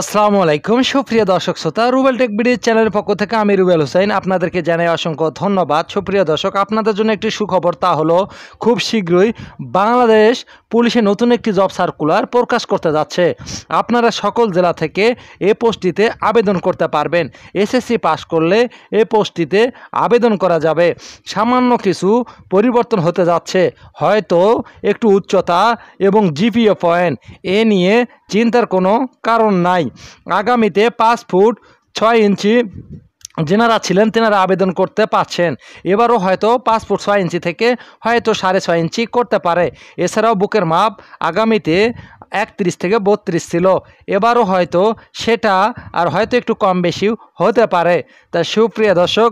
আসসালামু আলাইকুম সুপ্রিয় দর্শক শ্রোতা রুবেল টেক বিডির চ্যানেলের পক্ষ থেকে আমি রুবেল হোসেন আপনাদেরকে জানাই অসংখ্য ধন্যবাদ সুপ্রিয় দর্শক আপনাদের জন্য একটি সুখবর তা হলো খুব শীঘ্রই বাংলাদেশ পুলিশে নতুন একটি জব সার্কুলার প্রকাশ করতে যাচ্ছে আপনারা সকল জেলা থেকে এ পোস্টটিতে আবেদন করতে পারবেন এসএসসি পাস করলে এ পোস্টটিতে আবেদন করা যাবে সামান্য কিছু পরিবর্তন হতে যাচ্ছে হয়তো একটু উচ্চতা এবং জিপিএ পয়েন্ট এ নিয়ে চিন্তার কোনো কারণ নাই নাই আগামীতে পাঁচ ফুট ছয় ইঞ্চি যেনারা ছিলেন তেনারা আবেদন করতে পারছেন এবারও হয়তো পাঁচ ফুট ছয় ইঞ্চি থেকে হয়তো সাড়ে ছয় ইঞ্চি করতে পারে এছাড়াও বুকের মাপ আগামীতে একত্রিশ থেকে বত্রিশ ছিল এবারও হয়তো সেটা আর হয়তো একটু কম বেশি হতে পারে তা সুপ্রিয় দর্শক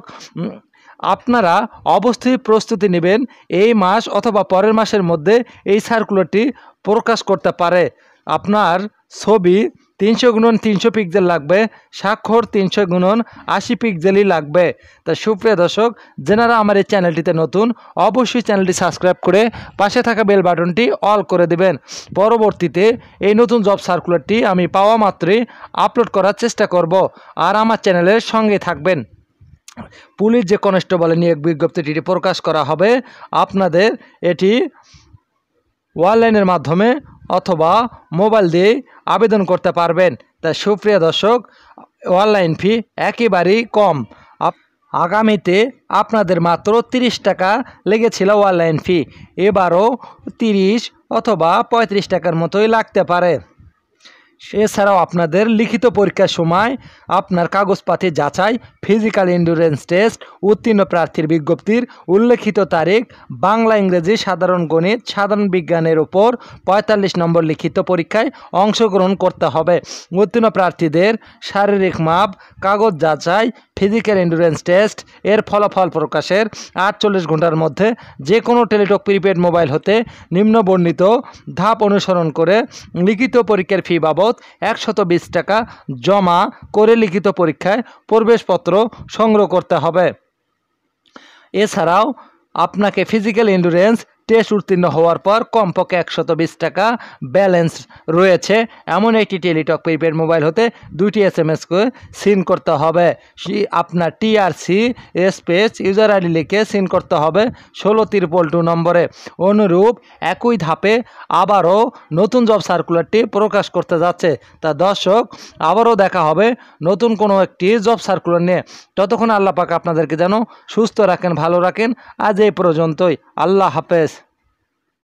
আপনারা অবশ্যই প্রস্তুতি নেবেন এই মাস অথবা পরের মাসের মধ্যে এই সার্কুলারটি প্রকাশ করতে পারে আপনার ছবি তিনশো গুণন তিনশো পিকজেল লাগবে স্বাক্ষর তিনশো গুণন আশি পিকজেলই লাগবে তা সুপ্রিয় দর্শক যেনারা আমার এই চ্যানেলটিতে নতুন অবশ্যই চ্যানেলটি সাবস্ক্রাইব করে পাশে থাকা বেল বাটনটি অল করে দেবেন পরবর্তীতে এই নতুন জব সার্কুলারটি আমি পাওয়া মাত্রই আপলোড করার চেষ্টা করব আর আমার চ্যানেলের সঙ্গে থাকবেন পুলিশ যে কনস্টেবলে নিয়োগ বিজ্ঞপ্তিটি প্রকাশ করা হবে আপনাদের এটি অনলাইনের মাধ্যমে অথবা মোবাইল দিয়ে আবেদন করতে পারবেন তাই সুপ্রিয় দর্শক অনলাইন ফি একেবারেই কম আগামীতে আপনাদের মাত্র ৩০ টাকা লেগেছিল অনলাইন ফি এবারও ৩০ অথবা পঁয়ত্রিশ টাকার মতোই লাগতে পারে এছাড়াও আপনাদের লিখিত পরীক্ষার সময় আপনার কাগজপাতি যাচাই ফিজিক্যাল ইন্ডুরেন্স টেস্ট উত্তীর্ণ প্রার্থীর বিজ্ঞপ্তির উল্লেখিত তারিখ বাংলা ইংরেজি সাধারণ গণিত সাধারণ বিজ্ঞানের ওপর ৪৫ নম্বর লিখিত পরীক্ষায় অংশগ্রহণ করতে হবে উত্তীর্ণ প্রার্থীদের শারীরিক মাপ কাগজ যাচাই ফিজিক্যাল এন্ডুরেন্স টেস্ট এর ফলাফল প্রকাশের আটচল্লিশ ঘন্টার মধ্যে যে কোনো টেলিটক প্রিপেড মোবাইল হতে নিম্নবর্ণিত ধাপ অনুসরণ করে লিখিত পরীক্ষার ফি বাবদ একশত বিশ টাকা জমা করে লিখিত পরীক্ষায় প্রবেশপত্র সংগ্রহ করতে হবে এছাড়াও আপনাকে ফিজিক্যাল এন্ডুরেন্স টেস্ট উত্তীর্ণ হওয়ার পর কমপক্ষে একশত বিশ টাকা ব্যালেন্স রয়েছে এমন একটি টেলিটক প্রিপেড মোবাইল হতে দুইটি এস এম এসকে সিন করতে হবে আপনার টিআরসি স্পেস ইউজার আইডি লিখে সিন করতে হবে ষোলো তিরপল টু নম্বরে অনুরূপ একই ধাপে আবারও নতুন জব সার্কুলারটি প্রকাশ করতে যাচ্ছে তা দর্শক আবারও দেখা হবে নতুন কোনো একটি জব সার্কুলার নিয়ে ততক্ষণ আল্লাহ আপনাদেরকে যেন সুস্থ রাখেন ভালো রাখেন আজ এই পর্যন্তই আল্লাহ হাফেজ